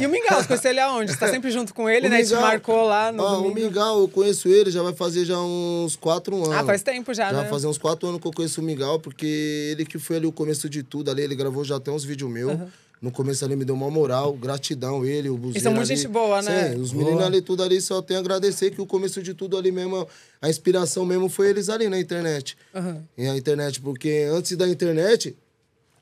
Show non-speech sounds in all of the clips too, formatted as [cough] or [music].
E o Mingau, você conheceu ele aonde? Você tá sempre junto com ele, [laughs] o né? A gente marcou lá no. o Mingau, eu conheço ele, já vai fazer já uns quatro ah, anos. Ah, faz tempo já, já né? Já fazer uns quatro anos que eu conheço o Mingau, porque ele que foi ali o começo de tudo ali, ele gravou já até uns vídeos meus. Uhum. No começo ali me deu uma moral, gratidão ele, o Buzinho. E são muito ali. gente boa, né? Sim, os meninos ali tudo ali só tem a agradecer que o começo de tudo ali mesmo, a inspiração mesmo foi eles ali na internet. Uhum. E a internet, porque antes da internet,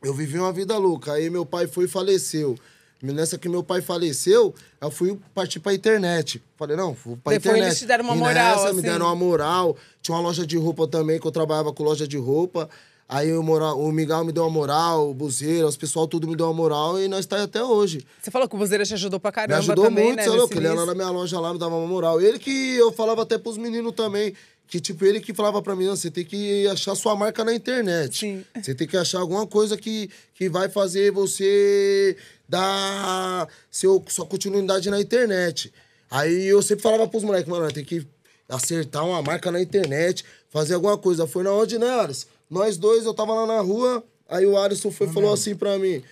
eu vivi uma vida louca. Aí meu pai foi e faleceu. Nessa que meu pai faleceu, eu fui partir pra internet. Falei, não, vou pra Depois internet. Eles te deram uma moral. Nessa, assim. me deram uma moral. Tinha uma loja de roupa também, que eu trabalhava com loja de roupa. Aí o, moral, o Miguel me deu uma moral, o Buzeira, os pessoal tudo me deu uma moral e nós está até hoje. Você falou que o Buzeira te ajudou pra caramba me ajudou também, muito, né? Você que é ele era na minha loja lá, me dava uma moral. Ele que eu falava até pros meninos também, que, tipo, ele que falava para mim, você tem que achar sua marca na internet. Sim. Você tem que achar alguma coisa que, que vai fazer você dar seu, sua continuidade na internet. Aí eu sempre falava pros moleques, mano, tem que acertar uma marca na internet, fazer alguma coisa. Foi na onde, né, Aris? Nós dois, eu tava lá na rua, aí o Alisson foi, ah, falou uhum. assim pra mim.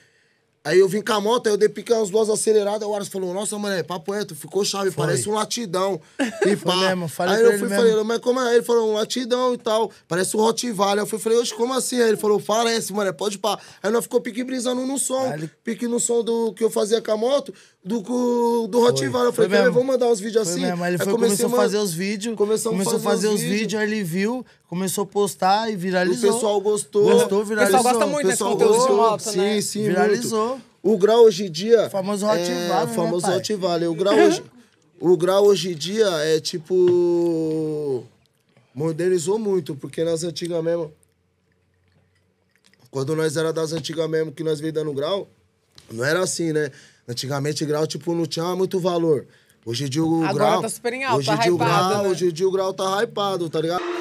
Aí eu vim com a moto, aí eu dei pique umas duas aceleradas, o Aras falou, nossa, mano, papo reto, ficou chave, Foi. parece um latidão. [laughs] E pá. Mesmo, aí eu fui e falei, mas como é? Ele falou, um latidão e tal, parece um Aí Eu fui falei, oxe, como assim? Aí ele falou, parece, mano, pode pá. Aí nós ficou pique brisando no som, ele... pique no som do que eu fazia com a moto, do, do Valley. Eu falei, eu vou mandar uns vídeos assim. Mesmo. ele foi, começou a fazer os vídeos, começou a fazer, os vídeos, aí ele viu, começou a postar e viralizou. O pessoal gostou. Gostou, viralizou. O pessoal gosta muito desse conteúdo de moto, Sim, sim, Viralizou. O grau hoje em dia. O famoso Rottweiler. É, né, famoso Hot Rottweiler. O grau hoje. O grau hoje em dia é tipo. Modernizou muito, porque nas antigas mesmo. Quando nós era das antigas mesmo, que nós veio dando grau, não era assim, né? Antigamente grau, tipo, não tinha muito valor. Hoje em dia o Agora grau. Tá super em alta, hoje em dia hypado, o grau, né? hoje em dia o grau tá hypado, tá ligado?